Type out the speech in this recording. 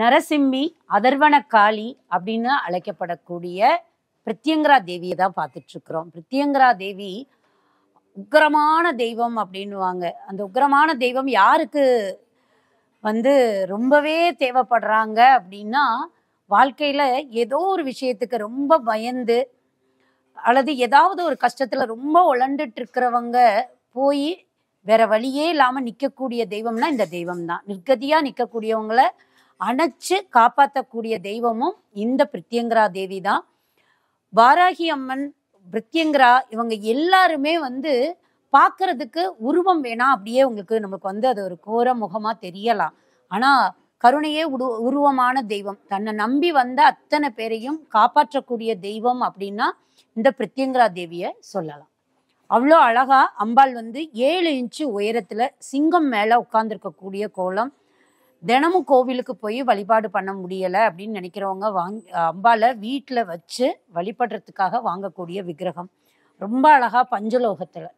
நரசிம்மி அதர்வன காளி அப்படின்னு அழைக்கப்படக்கூடிய பிரத்யங்கரா தேவியை தான் பார்த்துட்ருக்குறோம் பிரத்யங்கரா தேவி உக்ரமான தெய்வம் அப்படின்வாங்க அந்த உக்ரமான தெய்வம் யாருக்கு வந்து ரொம்பவே தேவைப்படுறாங்க அப்படின்னா வாழ்க்கையில் ஏதோ ஒரு விஷயத்துக்கு ரொம்ப பயந்து அல்லது ஏதாவது ஒரு கஷ்டத்தில் ரொம்ப உழண்டுட்டு இருக்கிறவங்க போய் வேற வழியே இல்லாமல் நிற்கக்கூடிய தெய்வம்னா இந்த தெய்வம் தான் நிர்கதியாக நிற்கக்கூடியவங்களை அணைச்சு காப்பாற்றக்கூடிய தெய்வமும் இந்த பிரித்தியங்கரா தேவி தான் வாராகி அம்மன் பிரித்தியங்கரா இவங்க எல்லாருமே வந்து பார்க்கறதுக்கு உருவம் வேணா அப்படியே உங்களுக்கு நமக்கு வந்து அது ஒரு கோர முகமாக தெரியலாம் ஆனால் கருணையே உடு உருவமான தெய்வம் தன்னை நம்பி வந்த அத்தனை பேரையும் காப்பாற்றக்கூடிய தெய்வம் அப்படின்னா இந்த பிரித்தியங்கரா தேவியை சொல்லலாம் அவ்வளோ அழகா அம்பாள் வந்து ஏழு இன்ச்சு உயரத்தில் சிங்கம் மேலே உட்கார்ந்துருக்கக்கூடிய கோலம் தினமும் கோவிலுக்கு போய் வழிபாடு பண்ண முடியலை அப்படின்னு நினைக்கிறவங்க வாங் அம்பால வீட்டில் வச்சு வழிபடுறதுக்காக வாங்கக்கூடிய விக்கிரகம் ரொம்ப அழகாக பஞ்சலோகத்தில்